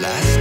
Last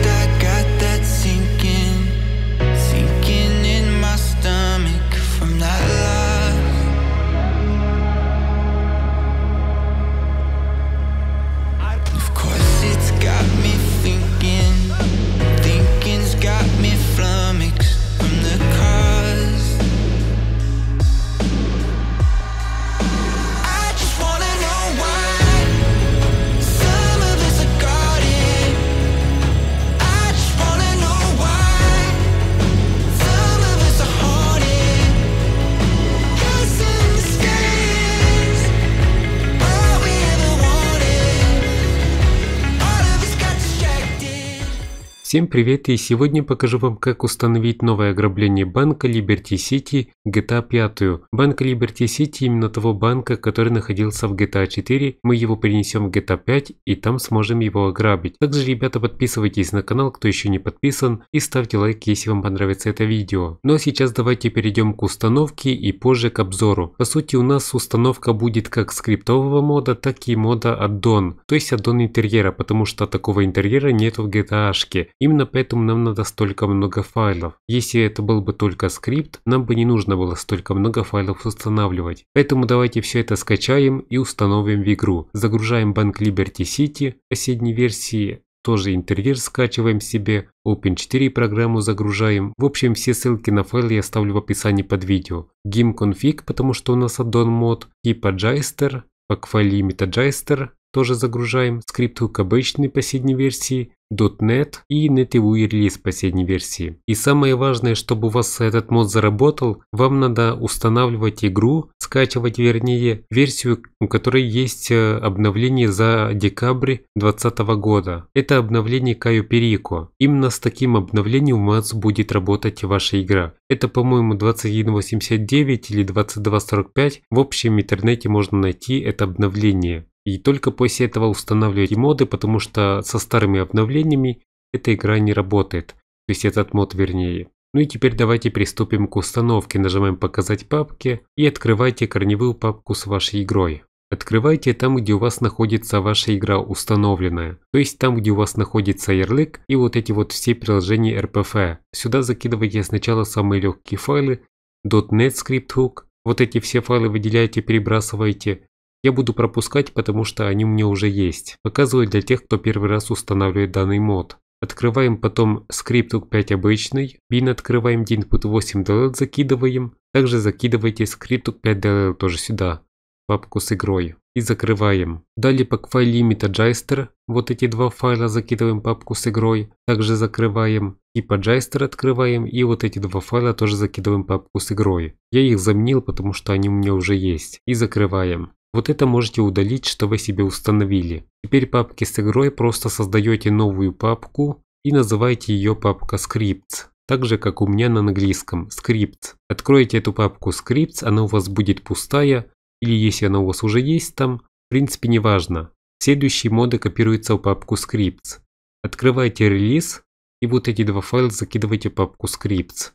Всем привет и сегодня покажу вам как установить новое ограбление банка Liberty City GTA 5. Банк Liberty City именно того банка, который находился в GTA 4, мы его перенесем в GTA 5 и там сможем его ограбить. Также ребята подписывайтесь на канал, кто еще не подписан и ставьте лайк, если вам понравится это видео. Ну а сейчас давайте перейдем к установке и позже к обзору. По сути у нас установка будет как скриптового мода, так и мода аддон, то есть аддон интерьера, потому что такого интерьера нету в GTA. -шке. Именно поэтому нам надо столько много файлов. Если это был бы только скрипт, нам бы не нужно было столько много файлов устанавливать. Поэтому давайте все это скачаем и установим в игру. Загружаем банк Liberty City соседней версии, тоже интерьер скачиваем себе, Open4 программу загружаем. В общем, все ссылки на файлы я оставлю в описании под видео. Gimconfig, потому что у нас аддон мод, типа Jyster, Pacfile Limit Jyster, тоже загружаем скрипты к обычной последней версии, .NET и нетевую релиз последней версии. И самое важное, чтобы у вас этот мод заработал, вам надо устанавливать игру, скачивать вернее версию, у которой есть э, обновление за декабрь 2020 года. Это обновление Каю Перико. Именно с таким обновлением у вас будет работать ваша игра. Это, по-моему, 2189 или 2245. В общем в интернете можно найти это обновление. И только после этого устанавливайте моды, потому что со старыми обновлениями эта игра не работает. То есть этот мод вернее. Ну и теперь давайте приступим к установке. Нажимаем «Показать папки» и открывайте корневую папку с вашей игрой. Открывайте там, где у вас находится ваша игра установленная, то есть там, где у вас находится ярлык и вот эти вот все приложения RPF. Сюда закидывайте сначала самые легкие файлы, .NET Script Hook, вот эти все файлы выделяйте, перебрасывайте. Я буду пропускать, потому что они у меня уже есть. Показываю для тех, кто первый раз устанавливает данный мод. Открываем потом скрипт 5 обычный, bin открываем динпут 8 DLL закидываем. Также закидывайте скрипт 5 DLL тоже сюда, папку с игрой. И закрываем. Далее по файл лимита Jyster, вот эти два файла закидываем папку с игрой, также закрываем. И по Jyster открываем, и вот эти два файла тоже закидываем папку с игрой. Я их заменил, потому что они у меня уже есть. И закрываем. Вот это можете удалить, что вы себе установили. Теперь папки с игрой просто создаете новую папку и называете ее папка scripts. Так же, как у меня на английском, scripts. Откроете эту папку scripts, она у вас будет пустая, или если она у вас уже есть там, в принципе не важно. Следующие моды копируются в папку scripts. Открываете релиз, и вот эти два файла закидываете в папку scripts.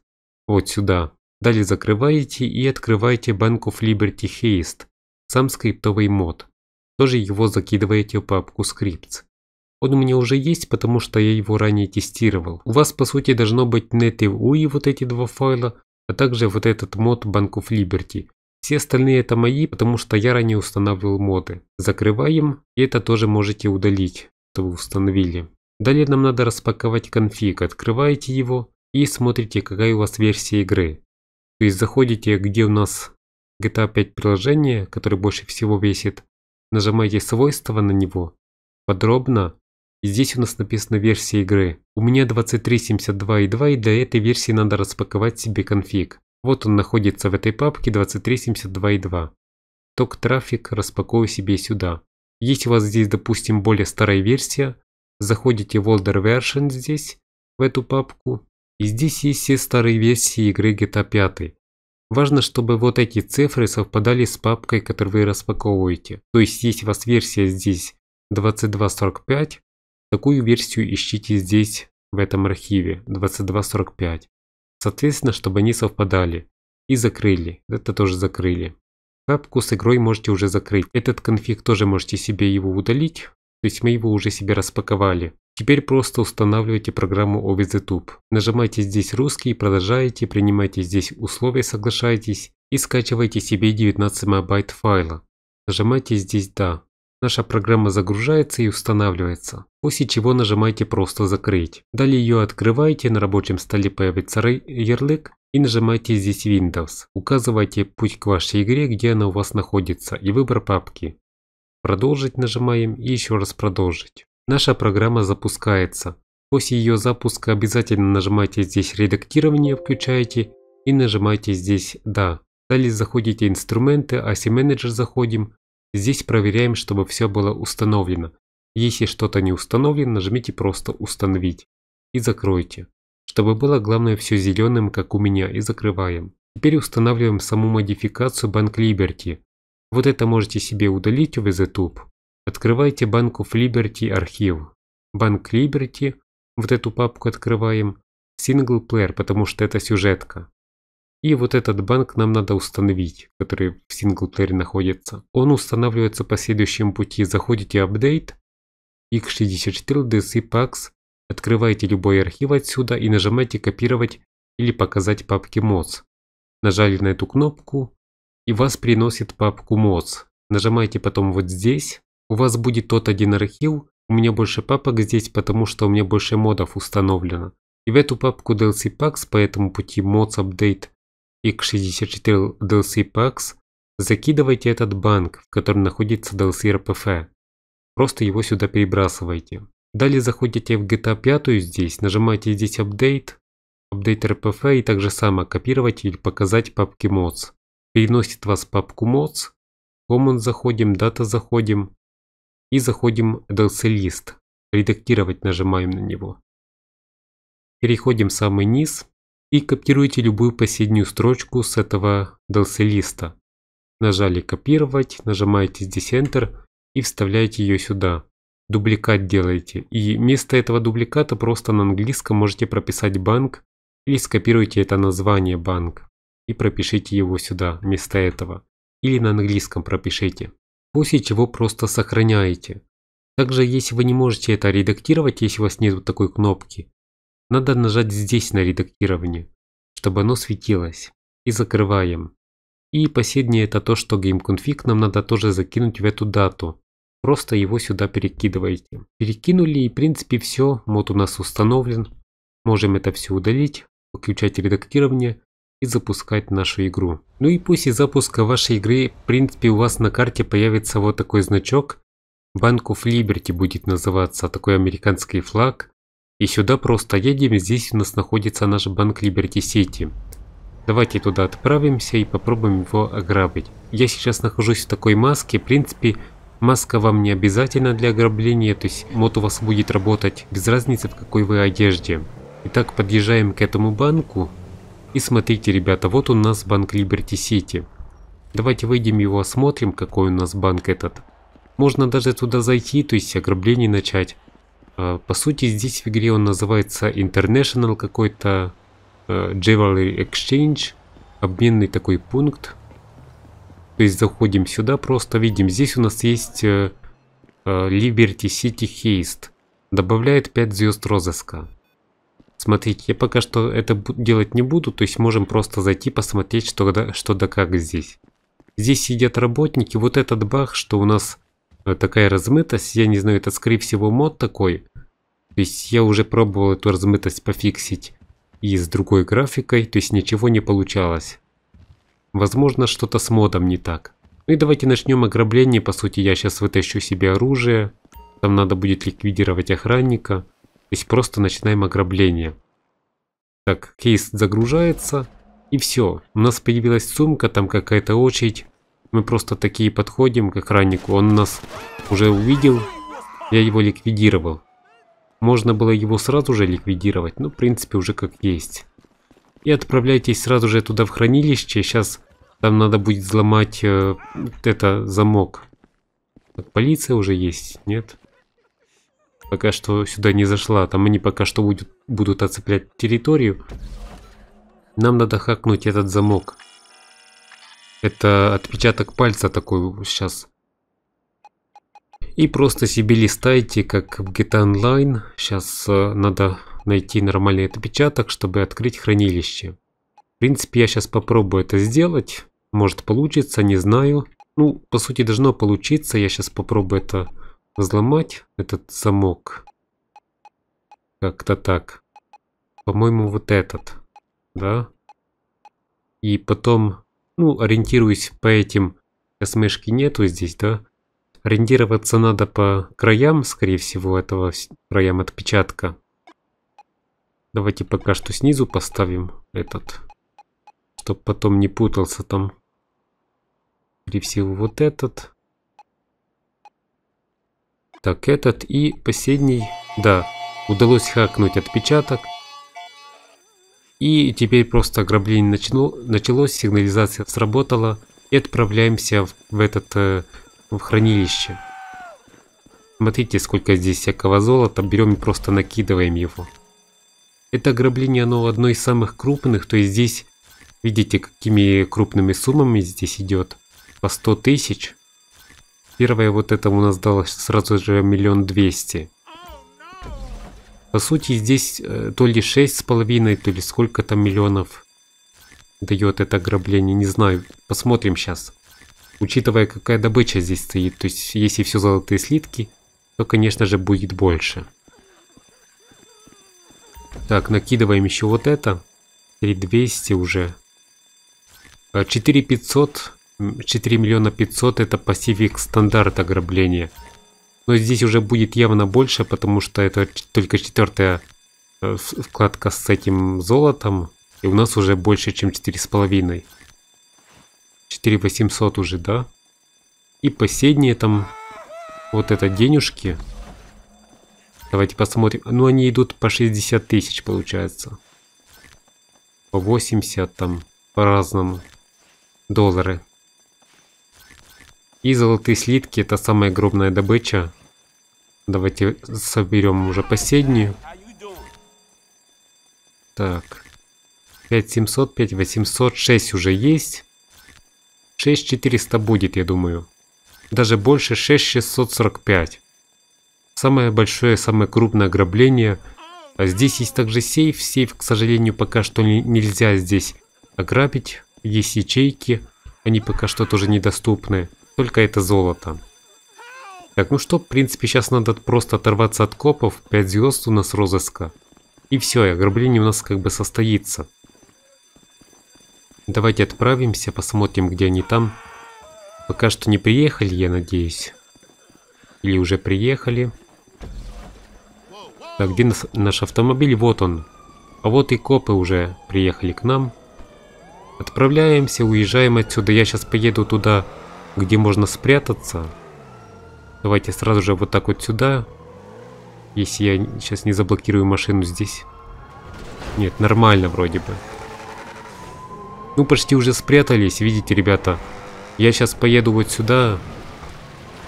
Вот сюда. Далее закрываете и открываете Bank of Liberty Haste сам скриптовый мод. Тоже его закидываете в папку скрипт. Он у меня уже есть, потому что я его ранее тестировал. У вас по сути должно быть native UI вот эти два файла, а также вот этот мод Bank of Liberty. Все остальные это мои, потому что я ранее устанавливал моды. Закрываем, и это тоже можете удалить, что вы установили. Далее нам надо распаковать конфиг, открываете его и смотрите, какая у вас версия игры. То есть заходите, где у нас GTA 5 приложение, которое больше всего весит, нажимаете свойства на него, подробно, и здесь у нас написана версия игры. У меня 23.72.2 и для этой версии надо распаковать себе конфиг. Вот он находится в этой папке 23.72.2. Ток трафик распакую себе сюда. Если у вас здесь, допустим, более старая версия, заходите в Older Version здесь, в эту папку. И здесь есть все старые версии игры GTA 5. Важно, чтобы вот эти цифры совпадали с папкой, которую вы распаковываете. То есть, если у вас версия здесь 2245, такую версию ищите здесь, в этом архиве 2245. Соответственно, чтобы они совпадали. И закрыли. Это тоже закрыли. Папку с игрой можете уже закрыть. Этот конфиг тоже можете себе его удалить. То есть мы его уже себе распаковали. Теперь просто устанавливайте программу OVZTube. Нажимайте здесь «Русский» продолжаете, принимайте здесь условия соглашаетесь и скачивайте себе 19 мб файла. Нажимайте здесь «Да». Наша программа загружается и устанавливается, после чего нажимайте «Просто закрыть». Далее ее открываете, на рабочем столе появится ярлык и нажимаете здесь Windows. Указывайте путь к вашей игре, где она у вас находится и выбор папки. Продолжить нажимаем и еще раз продолжить. Наша программа запускается. После ее запуска обязательно нажимайте здесь «Редактирование» включаете и нажимайте здесь «Да». Далее заходите «Инструменты», «Аси-менеджер» заходим. Здесь проверяем, чтобы все было установлено. Если что-то не установлено, нажмите просто «Установить» и закройте. Чтобы было главное все зеленым, как у меня, и закрываем. Теперь устанавливаем саму модификацию Bank Liberty. Вот это можете себе удалить в EZTube Открывайте банку Liberty архив. Банк Liberty, вот эту папку открываем, синглплеер, потому что это сюжетка. И вот этот банк нам надо установить, который в синглплеере находится. Он устанавливается по следующему пути. Заходите Update, x64 DC Packs, открываете любой архив отсюда и нажимаете копировать или показать папки mods. Нажали на эту кнопку и вас приносит папку mods. Нажимаете потом вот здесь у вас будет тот один архив, у меня больше папок здесь, потому что у меня больше модов установлено. И в эту папку DLC Packs по этому пути Mods Update X64 DLC Packs закидывайте этот банк, в котором находится DLC RPF. Просто его сюда перебрасывайте. Далее заходите в GTA 5 здесь, нажимаете здесь Update, Update RPF и также само копировать или показать папки Mods. Переносит вас в папку Mods, Common заходим, Data заходим, и заходим в Excel-лист. Редактировать нажимаем на него. Переходим в самый низ и копируйте любую последнюю строчку с этого Excel-листа. Нажали «Копировать», нажимаете здесь Enter и вставляете ее сюда. Дубликат делаете. И вместо этого дубликата просто на английском можете прописать банк или скопируйте это название банк и пропишите его сюда вместо этого. Или на английском пропишите после чего просто сохраняете. Также, если вы не можете это редактировать, если у вас нет вот такой кнопки, надо нажать здесь на редактирование, чтобы оно светилось. И закрываем. И последнее это то, что GameConfig нам надо тоже закинуть в эту дату. Просто его сюда перекидываете. Перекинули и в принципе все, мод у нас установлен. Можем это все удалить, включать редактирование и запускать нашу игру. Ну и после запуска вашей игры, в принципе, у вас на карте появится вот такой значок. Bank of Liberty будет называться, такой американский флаг. И сюда просто едем, здесь у нас находится наш банк Liberty City. Давайте туда отправимся и попробуем его ограбить. Я сейчас нахожусь в такой маске, в принципе, маска вам не обязательна для ограбления, то есть мод у вас будет работать без разницы в какой вы одежде. Итак, подъезжаем к этому банку, и смотрите, ребята, вот у нас банк Liberty City. Давайте выйдем его осмотрим, какой у нас банк этот. Можно даже туда зайти, то есть ограбление начать. А, по сути, здесь в игре он называется International какой-то Jewelry а, Exchange, обменный такой пункт. То есть заходим сюда, просто видим, здесь у нас есть э, э, Liberty City Haste. Добавляет 5 звезд розыска. Смотрите, я пока что это делать не буду, то есть можем просто зайти посмотреть, что да, что да как здесь. Здесь сидят работники, вот этот баг, что у нас э, такая размытость, я не знаю, это скорее всего мод такой. То есть я уже пробовал эту размытость пофиксить и с другой графикой, то есть ничего не получалось. Возможно, что-то с модом не так. Ну и давайте начнем ограбление, по сути я сейчас вытащу себе оружие. Там надо будет ликвидировать охранника есть просто начинаем ограбление. Так, кейс загружается. И все. У нас появилась сумка, там какая-то очередь. Мы просто такие подходим к охраннику. Он нас уже увидел. Я его ликвидировал. Можно было его сразу же ликвидировать. ну в принципе, уже как есть. И отправляйтесь сразу же туда в хранилище. Сейчас там надо будет взломать э, это замок. Так, полиция уже есть, нет? пока что сюда не зашла. Там они пока что будет, будут оцеплять территорию. Нам надо хакнуть этот замок. Это отпечаток пальца такой сейчас. И просто себе листайте, как в GTA Online. Сейчас э, надо найти нормальный отпечаток, чтобы открыть хранилище. В принципе, я сейчас попробую это сделать. Может получится, не знаю. Ну, по сути, должно получиться. Я сейчас попробую это взломать этот замок. Как-то так. По-моему, вот этот. Да? И потом, ну, ориентируюсь по этим. А Сейчас нету здесь, да? Ориентироваться надо по краям, скорее всего, этого краям отпечатка. Давайте пока что снизу поставим этот. чтобы потом не путался там. Скорее всего, вот этот. Так, этот и последний. Да, удалось хакнуть отпечаток. И теперь просто ограбление начало, началось, сигнализация сработала. И отправляемся в, в этот э, в хранилище. Смотрите, сколько здесь всякого золота. Берем и просто накидываем его. Это ограбление, оно одно из самых крупных. То есть здесь, видите, какими крупными суммами здесь идет. По 100 тысяч. Первое вот это у нас дало сразу же миллион двести. По сути, здесь э, то ли шесть с половиной, то ли сколько там миллионов дает это ограбление, не знаю. Посмотрим сейчас. Учитывая, какая добыча здесь стоит, то есть если все золотые слитки, то, конечно же, будет больше. Так, накидываем еще вот это. 3200 уже. 4500 э, 4 миллиона 500 это Pacific стандарт ограбления. Но здесь уже будет явно больше, потому что это только четвертая э, вкладка с этим золотом. И у нас уже больше, чем 4,5. 4800 уже, да? И последние там вот это денежки. Давайте посмотрим. Ну, они идут по 60 тысяч, получается. По 80 там, по-разному. Доллары. И золотые слитки, это самая огромная добыча. Давайте соберем уже последнюю. Так. 5700, 5800, 6 уже есть. 6400 будет, я думаю. Даже больше 6645. Самое большое, самое крупное ограбление. А здесь есть также сейф. Сейф, к сожалению, пока что нельзя здесь ограбить. Есть ячейки. Они пока что тоже недоступны. Только это золото. Так, ну что, в принципе, сейчас надо просто оторваться от копов, 5 звезд у нас розыска. И все, и ограбление у нас как бы состоится. Давайте отправимся, посмотрим, где они там. Пока что не приехали, я надеюсь. Или уже приехали. Так, где нас, наш автомобиль? Вот он. А вот и копы уже приехали к нам. Отправляемся, уезжаем отсюда. Я сейчас поеду туда где можно спрятаться. Давайте сразу же вот так вот сюда. Если я сейчас не заблокирую машину здесь. Нет, нормально вроде бы. Ну, почти уже спрятались, видите, ребята. Я сейчас поеду вот сюда,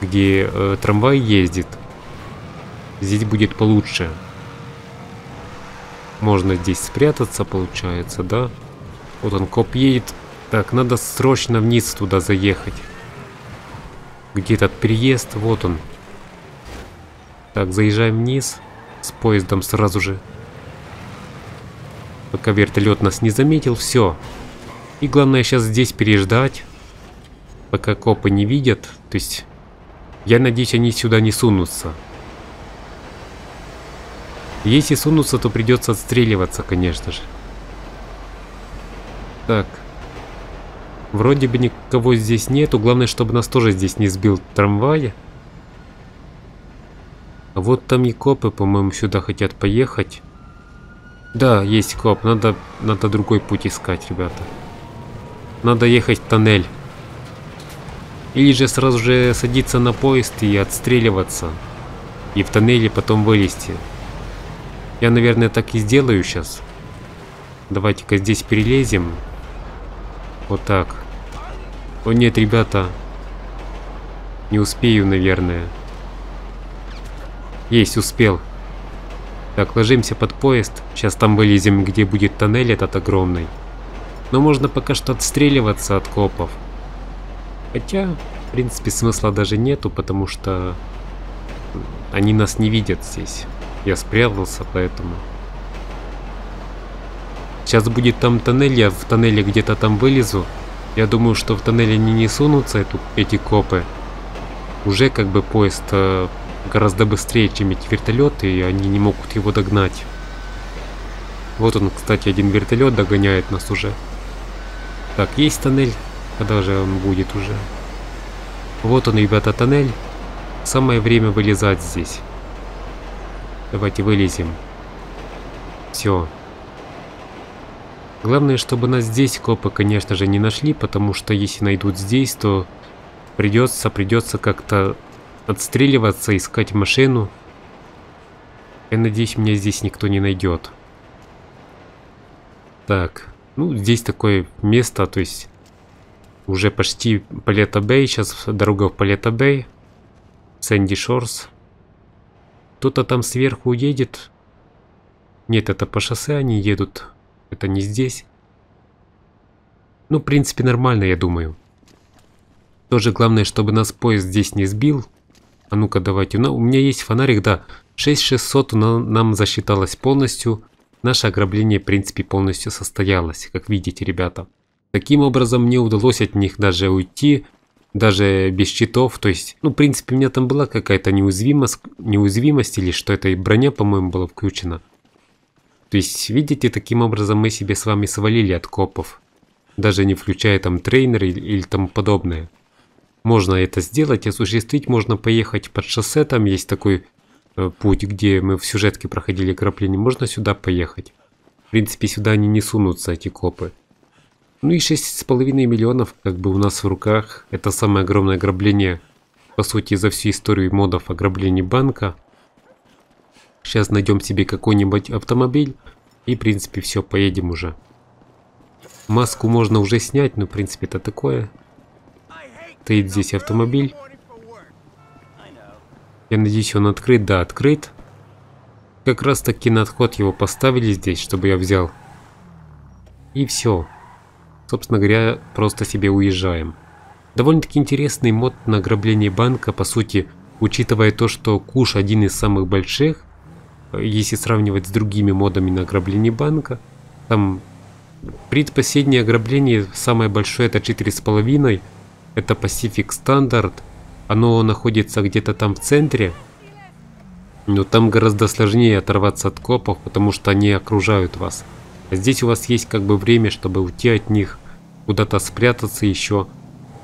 где э, трамвай ездит. Здесь будет получше. Можно здесь спрятаться, получается, да? Вот он, коп едет. Так, надо срочно вниз туда заехать. Где этот переезд? Вот он. Так, заезжаем вниз. С поездом сразу же. Пока вертолет нас не заметил, все. И главное сейчас здесь переждать. Пока копы не видят. То есть, я надеюсь, они сюда не сунутся. Если сунутся, то придется отстреливаться, конечно же. Так. Вроде бы никого здесь нету, главное, чтобы нас тоже здесь не сбил трамвай. А вот там и копы, по-моему, сюда хотят поехать. Да, есть коп, надо, надо другой путь искать, ребята. Надо ехать в тоннель. Или же сразу же садиться на поезд и отстреливаться. И в тоннеле потом вылезти. Я, наверное, так и сделаю сейчас. Давайте-ка здесь перелезем. Вот так. О нет, ребята. Не успею, наверное. Есть, успел. Так, ложимся под поезд. Сейчас там вылезем, где будет тоннель этот огромный. Но можно пока что отстреливаться от копов. Хотя, в принципе, смысла даже нету, потому что они нас не видят здесь. Я спрятался, поэтому... Сейчас будет там тоннель, я в тоннеле где-то там вылезу. Я думаю, что в тоннеле не, не сунутся эту, эти копы. Уже как бы поезд э, гораздо быстрее, чем эти вертолеты, и они не могут его догнать. Вот он, кстати, один вертолет догоняет нас уже. Так, есть тоннель. Когда же он будет уже? Вот он, ребята, тоннель. Самое время вылезать здесь. Давайте вылезем. Все. Главное, чтобы нас здесь копы, конечно же, не нашли, потому что если найдут здесь, то придется, придется как-то отстреливаться, искать машину. Я надеюсь, меня здесь никто не найдет. Так, ну здесь такое место, то есть уже почти Палета Бэй, сейчас дорога в Палета Бэй, Сэнди Шорс. Кто-то там сверху уедет. Нет, это по шоссе они едут. Это не здесь. Ну, в принципе, нормально, я думаю. Тоже главное, чтобы нас поезд здесь не сбил. А ну-ка, давайте. Ну, у меня есть фонарик, да. 6600 нам засчиталось полностью. Наше ограбление, в принципе, полностью состоялось, как видите, ребята. Таким образом, мне удалось от них даже уйти, даже без щитов. То есть, ну, в принципе, у меня там была какая-то неуязвимость, неуязвимость или что это, и броня, по-моему, была включена. То есть, видите, таким образом мы себе с вами свалили от копов. Даже не включая там трейнеры или, или тому подобное. Можно это сделать, осуществить, можно поехать под шоссе, там есть такой э, путь, где мы в сюжетке проходили крапление, можно сюда поехать. В принципе, сюда они не сунутся, эти копы. Ну и 6,5 миллионов как бы у нас в руках. Это самое огромное ограбление, по сути, за всю историю модов ограбления банка. Сейчас найдем себе какой-нибудь автомобиль и в принципе все, поедем уже. Маску можно уже снять, но в принципе это такое. Стоит здесь автомобиль. Я надеюсь, он открыт. Да, открыт. Как раз таки на отход его поставили здесь, чтобы я взял. И все. Собственно говоря, просто себе уезжаем. Довольно-таки интересный мод на ограбление банка, по сути, учитывая то, что Куш один из самых больших, если сравнивать с другими модами на ограбление банка. Там предпоследнее ограбление, самое большое, это 4,5. Это Pacific Standard. Оно находится где-то там в центре. Но там гораздо сложнее оторваться от копов, потому что они окружают вас. А здесь у вас есть как бы время, чтобы уйти от них, куда-то спрятаться еще.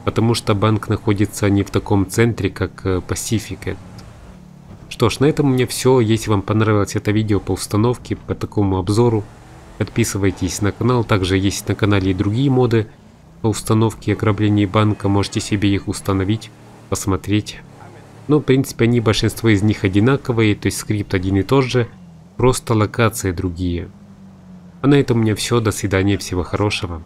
Потому что банк находится не в таком центре, как э, Pacific. Что ж, на этом у меня все. Если вам понравилось это видео по установке, по такому обзору, подписывайтесь на канал. Также есть на канале и другие моды по установке и банка. Можете себе их установить, посмотреть. Ну, в принципе, они, большинство из них одинаковые, то есть скрипт один и тот же, просто локации другие. А на этом у меня все. До свидания, всего хорошего.